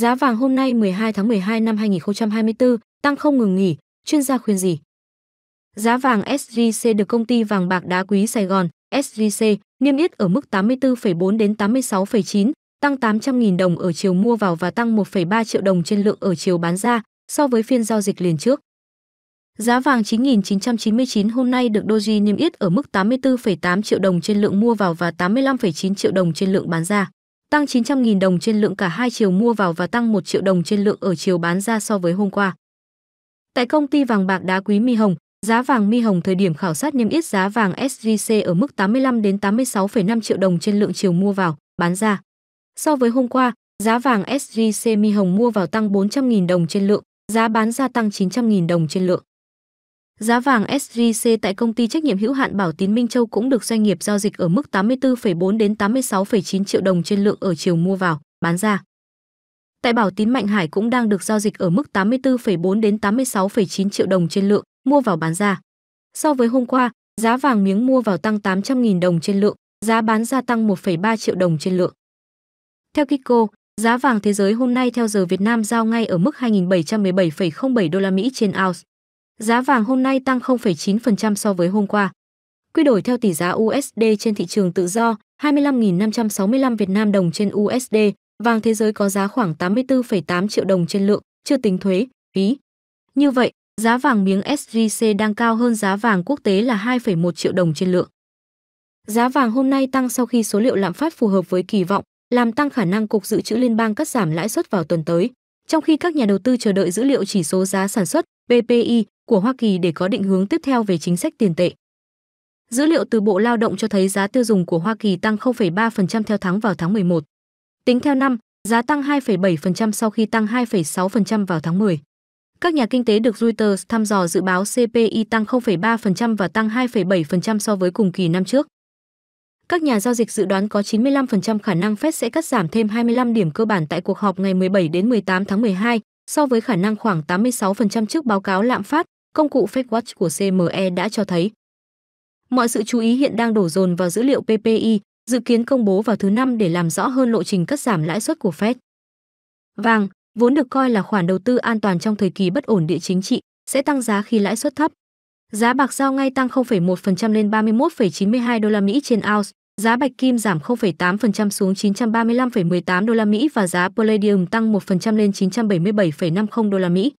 Giá vàng hôm nay 12 tháng 12 năm 2024 tăng không ngừng nghỉ, chuyên gia khuyên gì? Giá vàng SJC được công ty vàng bạc đá quý Sài Gòn SJC niêm yết ở mức 84,4 đến 86,9, tăng 800.000 đồng ở chiều mua vào và tăng 1,3 triệu đồng trên lượng ở chiều bán ra so với phiên giao dịch liền trước. Giá vàng 9.999 hôm nay được Doji niêm yết ở mức 84,8 triệu đồng trên lượng mua vào và 85,9 triệu đồng trên lượng bán ra tăng 900.000 đồng trên lượng cả hai chiều mua vào và tăng 1 triệu đồng trên lượng ở chiều bán ra so với hôm qua. Tại công ty vàng bạc đá quý Mi Hồng, giá vàng Mi Hồng thời điểm khảo sát niêm yết giá vàng SJC ở mức 85 đến 86,5 triệu đồng trên lượng chiều mua vào, bán ra. So với hôm qua, giá vàng SJC Mi Hồng mua vào tăng 400.000 đồng trên lượng, giá bán ra tăng 900.000 đồng trên lượng. Giá vàng SJC tại công ty trách nhiệm hữu hạn Bảo Tín Minh Châu cũng được doanh nghiệp giao dịch ở mức 84,4 đến 86,9 triệu đồng trên lượng ở chiều mua vào, bán ra. Tại Bảo Tín Mạnh Hải cũng đang được giao dịch ở mức 84,4 đến 86,9 triệu đồng trên lượng, mua vào bán ra. So với hôm qua, giá vàng miếng mua vào tăng 800.000 đồng trên lượng, giá bán ra tăng 1,3 triệu đồng trên lượng. Theo Kiko, giá vàng thế giới hôm nay theo giờ Việt Nam giao ngay ở mức 2.717,07 đô la Mỹ trên ounce. Giá vàng hôm nay tăng 0,9% so với hôm qua. Quy đổi theo tỷ giá USD trên thị trường tự do 25.565 Việt Nam đồng trên USD, vàng thế giới có giá khoảng 84,8 triệu đồng trên lượng, chưa tính thuế, phí. Như vậy, giá vàng miếng SJC đang cao hơn giá vàng quốc tế là 2,1 triệu đồng trên lượng. Giá vàng hôm nay tăng sau khi số liệu lạm phát phù hợp với kỳ vọng, làm tăng khả năng Cục Dự trữ Liên bang cắt giảm lãi suất vào tuần tới, trong khi các nhà đầu tư chờ đợi dữ liệu chỉ số giá sản xuất PPI của Hoa Kỳ để có định hướng tiếp theo về chính sách tiền tệ. Dữ liệu từ Bộ Lao động cho thấy giá tiêu dùng của Hoa Kỳ tăng 0,3% theo tháng vào tháng 11. Tính theo năm, giá tăng 2,7% sau khi tăng 2,6% vào tháng 10. Các nhà kinh tế được Reuters thăm dò dự báo CPI tăng 0,3% và tăng 2,7% so với cùng kỳ năm trước. Các nhà giao dịch dự đoán có 95% khả năng Fed sẽ cắt giảm thêm 25 điểm cơ bản tại cuộc họp ngày 17 đến 18 tháng 12 so với khả năng khoảng 86% trước báo cáo lạm phát công cụ FakeWatch của CME đã cho thấy. Mọi sự chú ý hiện đang đổ dồn vào dữ liệu PPI, dự kiến công bố vào thứ năm để làm rõ hơn lộ trình cắt giảm lãi suất của Fed. Vàng, vốn được coi là khoản đầu tư an toàn trong thời kỳ bất ổn địa chính trị, sẽ tăng giá khi lãi suất thấp. Giá bạc giao ngay tăng 0,1% lên 31,92 đô la Mỹ trên ounce, giá bạch kim giảm 0,8% xuống 935,18 đô la Mỹ và giá palladium tăng 1% lên 977,50 đô la Mỹ.